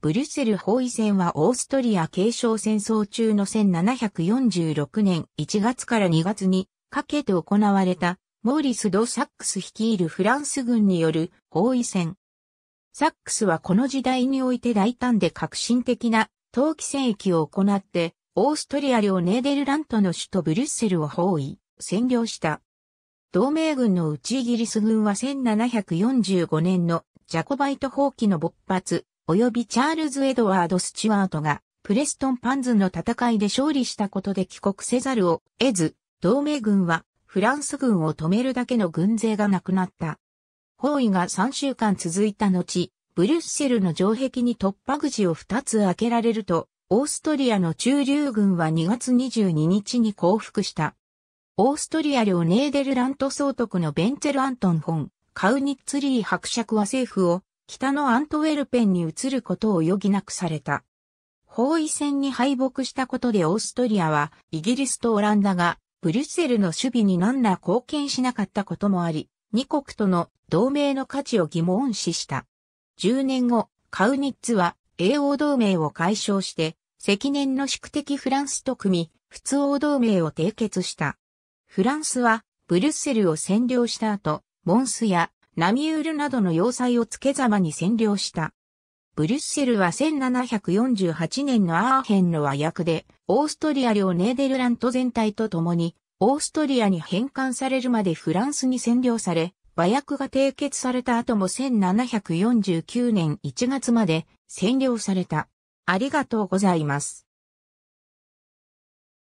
ブリュッセル包囲戦はオーストリア継承戦争中の1746年1月から2月にかけて行われたモーリス・ド・サックス率いるフランス軍による包囲戦。サックスはこの時代において大胆で革新的な陶器戦役を行ってオーストリア領ネーデルラントの首都ブリュッセルを包囲、占領した。同盟軍のうちイギリス軍は1745年のジャコバイト放棄の勃発、及びチャールズ・エドワード・スチュワートが、プレストン・パンズの戦いで勝利したことで帰国せざるを得ず、同盟軍はフランス軍を止めるだけの軍勢がなくなった。包囲が3週間続いた後、ブリュッセルの城壁に突破口を2つ開けられると、オーストリアの駐留軍は2月22日に降伏した。オーストリア領ネーデルラント総督のベンツェル・アントン・フォン、カウニッツリー伯爵は政府を北のアントウェルペンに移ることを余儀なくされた。包囲戦に敗北したことでオーストリアはイギリスとオランダがブリュッセルの守備に何ら貢献しなかったこともあり、二国との同盟の価値を疑問視した。10年後、カウニッツは英欧同盟を解消して、積年の宿敵フランスと組み、普通欧同盟を締結した。フランスはブリュッセルを占領した後、モンスやナミュールなどの要塞を付けざまに占領した。ブリュッセルは1748年のアーヘンの和訳で、オーストリア領ネーデルラント全体と共に、オーストリアに返還されるまでフランスに占領され、和訳が締結された後も1749年1月まで占領された。ありがとうございます。